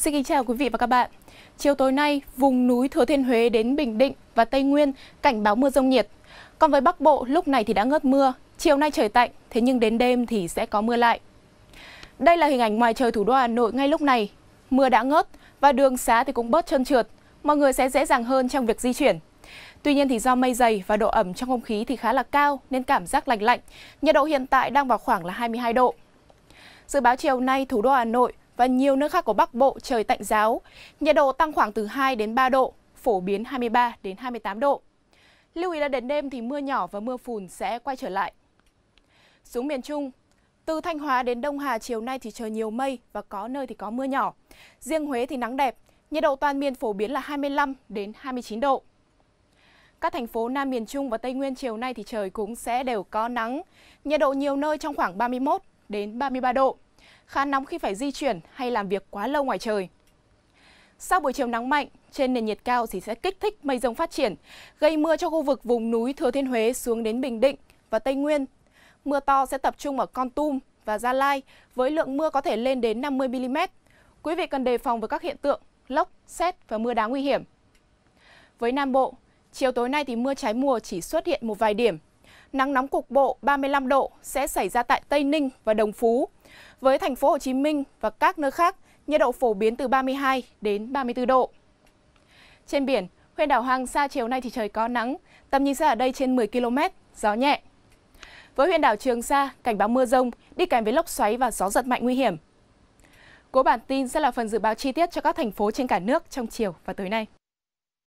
Xin kính chào quý vị và các bạn. Chiều tối nay, vùng núi Thừa Thiên Huế đến Bình Định và Tây Nguyên cảnh báo mưa rông nhiệt. Còn với Bắc Bộ, lúc này thì đã ngớt mưa, chiều nay trời tạnh, thế nhưng đến đêm thì sẽ có mưa lại. Đây là hình ảnh ngoài trời thủ đô Hà Nội ngay lúc này. Mưa đã ngớt và đường xá thì cũng bớt trơn trượt, mọi người sẽ dễ dàng hơn trong việc di chuyển. Tuy nhiên thì do mây dày và độ ẩm trong không khí thì khá là cao nên cảm giác lạnh lạnh. Nhiệt độ hiện tại đang vào khoảng là 22 độ. Dự báo chiều nay thủ đô Hà Nội và nhiều nơi khác của Bắc Bộ trời tạnh giáo. Nhiệt độ tăng khoảng từ 2 đến 3 độ, phổ biến 23 đến 28 độ. Lưu ý là đến đêm thì mưa nhỏ và mưa phùn sẽ quay trở lại. Xuống miền Trung, từ Thanh Hóa đến Đông Hà chiều nay thì trời nhiều mây và có nơi thì có mưa nhỏ. Riêng Huế thì nắng đẹp, nhiệt độ toàn miền phổ biến là 25 đến 29 độ. Các thành phố Nam miền Trung và Tây Nguyên chiều nay thì trời cũng sẽ đều có nắng, nhiệt độ nhiều nơi trong khoảng 31 đến 33 độ khá nóng khi phải di chuyển hay làm việc quá lâu ngoài trời. Sau buổi chiều nắng mạnh, trên nền nhiệt cao thì sẽ kích thích mây rông phát triển, gây mưa cho khu vực vùng núi Thừa Thiên Huế xuống đến Bình Định và Tây Nguyên. Mưa to sẽ tập trung ở Con Tum và Gia Lai với lượng mưa có thể lên đến 50mm. Quý vị cần đề phòng với các hiện tượng lốc, xét và mưa đá nguy hiểm. Với Nam Bộ, chiều tối nay thì mưa trái mùa chỉ xuất hiện một vài điểm nắng nóng cục bộ 35 độ sẽ xảy ra tại Tây Ninh và Đồng Phú. Với thành phố Hồ Chí Minh và các nơi khác, nhiệt độ phổ biến từ 32 đến 34 độ. Trên biển, huyện đảo Hoàng Sa chiều nay thì trời có nắng, tầm nhìn xa ở đây trên 10 km, gió nhẹ. Với huyện đảo Trường Sa, cảnh báo mưa rông, đi kèm với lốc xoáy và gió giật mạnh nguy hiểm. Cố bản tin sẽ là phần dự báo chi tiết cho các thành phố trên cả nước trong chiều và tối nay.